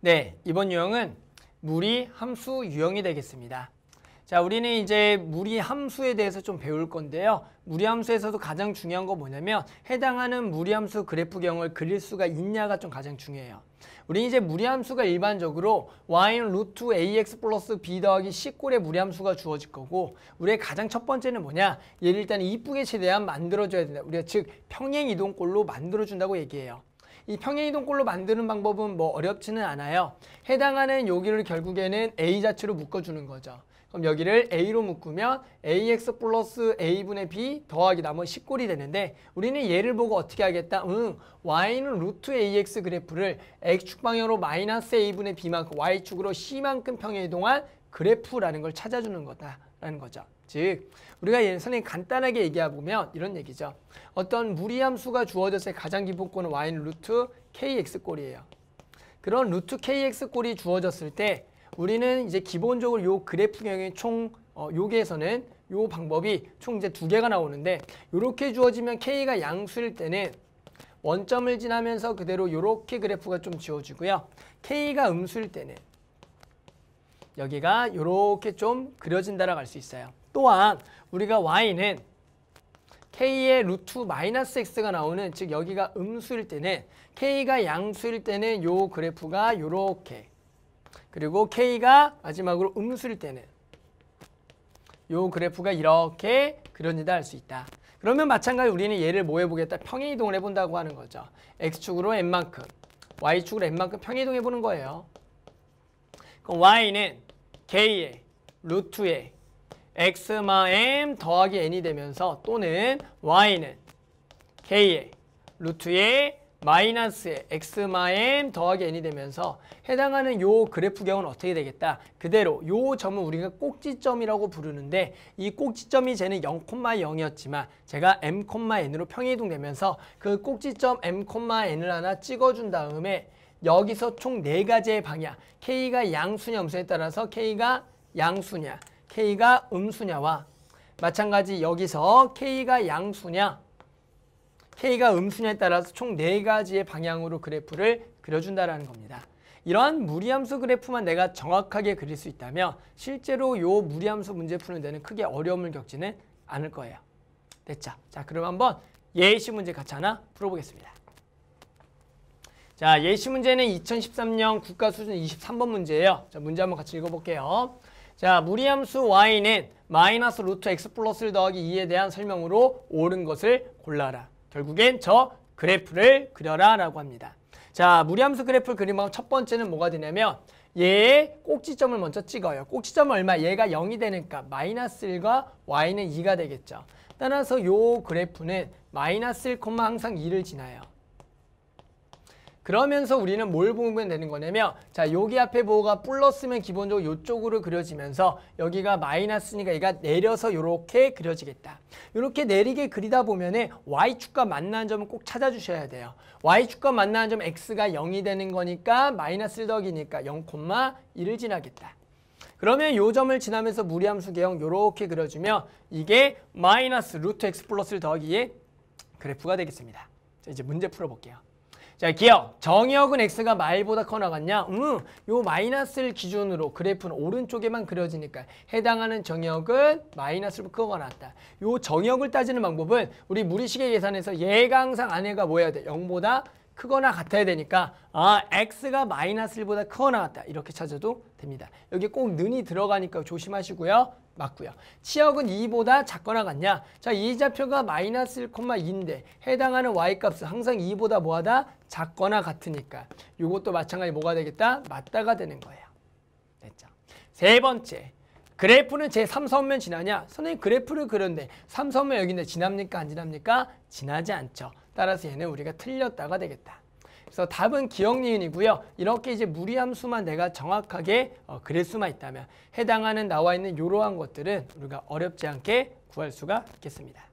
네, 이번 유형은 무리 함수 유형이 되겠습니다. 자, 우리는 이제 무리 함수에 대해서 좀 배울 건데요. 무리 함수에서도 가장 중요한 거 뭐냐면 해당하는 무리 함수 그래프경을 그릴 수가 있냐가 좀 가장 중요해요. 우리 이제 무리 함수가 일반적으로 y는 루트 ax 플러스 b 더하기 c꼴의 무리 함수가 주어질 거고 우리의 가장 첫 번째는 뭐냐? 얘를 일단 이쁘게 최대한 만들어줘야 된다. 우리가 즉 평행 이동꼴로 만들어준다고 얘기해요. 이 평행이동꼴로 만드는 방법은 뭐 어렵지는 않아요. 해당하는 요기를 결국에는 a 자체로 묶어주는 거죠. 그럼 여기를 a로 묶으면 ax 플러스 a분의 b 더하기 나머지 1꼴이 되는데 우리는 얘를 보고 어떻게 하겠다? 응, y는 루트 ax 그래프를 x축 방향으로 마이너스 a분의 b만큼 y축으로 c만큼 평행이동한 그래프라는 걸 찾아주는 거다라는 거죠. 즉 우리가 예선에 간단하게 얘기해보면 이런 얘기죠. 어떤 무리함수가 주어져서 가장 기본권은 y는 루트 kx꼴이에요. 그런 루트 kx꼴이 주어졌을 때 우리는 이제 기본적으로 요 그래프경의 총 어, 요기에서는 요 방법이 총 이제 두 개가 나오는데 요렇게 주어지면 k가 양수일 때는 원점을 지나면서 그대로 요렇게 그래프가 좀 지워지고요. k가 음수일 때는 여기가 이렇게 좀 그려진다라고 할 수 있어요. 또한 우리가 y는 k의 루트 마이너스 x가 나오는 즉 여기가 음수일 때는 k가 양수일 때는 요 그래프가 이렇게 그리고 k가 마지막으로 음수일 때는 요 그래프가 이렇게 그려진다 할 수 있다. 그러면 마찬가지로 우리는 얘를 뭐 해보겠다? 평행이동을 해본다고 하는 거죠. x축으로 n만큼, y축으로 n만큼 평행이동해보는 거예요. 그럼 y는 k의 루트에 x마 m 더하기 n이 되면서 또는 y는 k의 루트에 마이너스의 x마 m 더하기 n이 되면서 해당하는 요 그래프경은 어떻게 되겠다? 그대로 요 점은 우리가 꼭지점이라고 부르는데 이 꼭지점이 쟤는 0,0이었지만 제가 m,n으로 평이동되면서 그 꼭지점 m,n을 하나 찍어준 다음에 여기서 총 네가지의 방향 K가 양수냐 음수에 냐 따라서 K가 양수냐 K가 음수냐와 마찬가지 여기서 K가 양수냐 K가 음수냐에 따라서 총 네가지의 방향으로 그래프를 그려준다라는 겁니다. 이러한 무리함수 그래프만 내가 정확하게 그릴 수 있다면 실제로 요 무리함수 문제 푸는 데는 크게 어려움을 겪지는 않을 거예요. 됐죠? 자, 그럼 한번 예시 문제 같이 하나 풀어보겠습니다. 자, 예시 문제는 2013년 국가 수준 23번 문제예요. 자, 문제 한번 같이 읽어볼게요. 자, 무리함수 y는 마이너스 루트 x 플러스를 더하기 2에 대한 설명으로 옳은 것을 골라라. 결국엔 저 그래프를 그려라 라고 합니다. 자, 무리함수 그래프를 그리면 첫 번째는 뭐가 되냐면 얘의 꼭지점을 먼저 찍어요. 꼭지점 은 얼마? 얘가 0이 되니까 마이너스 1과 y는 2가 되겠죠. 따라서 요 그래프는 마이너스 1, 항상 2를 지나요. 그러면서 우리는 뭘 보면 되는 거냐면 자 여기 앞에 보호가 플러스면 기본적으로 이쪽으로 그려지면서 여기가 마이너스니까 얘가 내려서 이렇게 그려지겠다. 이렇게 내리게 그리다 보면은 y축과 만나는 점은꼭 찾아주셔야 돼요. y축과 만나는 점 x가 0이 되는 거니까 마이너스 덕이니까 0,1을 지나겠다. 그러면 요 점을 지나면서 무리함수 개형 이렇게 그려주면 이게 마이너스 루트 x 플러스 더하기에 그래프가 되겠습니다. 자, 이제 문제 풀어볼게요. 자, 기억. 정역은 의 x가 말보다 커 나갔냐? 음, 요 마이너스를 기준으로 그래프는 오른쪽에만 그려지니까 해당하는 정역은 의 마이너스로 크거나 같다. 요 정역을 의 따지는 방법은 우리 무리식의 계산에서 예강상 안에가 뭐야 돼? 0보다 크거나 같아야 되니까 아 x가 마이너스 1보다 크거나 같다 이렇게 찾아도 됩니다. 여기 꼭 는이 들어가니까 조심하시고요. 맞고요. 치역은 2보다 작거나 같냐? 자, 이 좌표가 마이너스 1,2인데 해당하는 y값은 항상 2보다 뭐하다? 작거나 같으니까 이것도 마찬가지 뭐가 되겠다? 맞다가 되는 거예요. 됐죠? 세 번째, 그래프는 제 3선면 지나냐? 선생님 그래프를 그렸는데 3선면 여기인데 지납니까? 안 지납니까? 지나지 않죠. 따라서 얘는 우리가 틀렸다가 되겠다. 그래서 답은 기억 니은이고요. 이렇게 이제 무리함수만 내가 정확하게 어, 그릴 수만 있다면 해당하는 나와 있는 이러한 것들은 우리가 어렵지 않게 구할 수가 있겠습니다.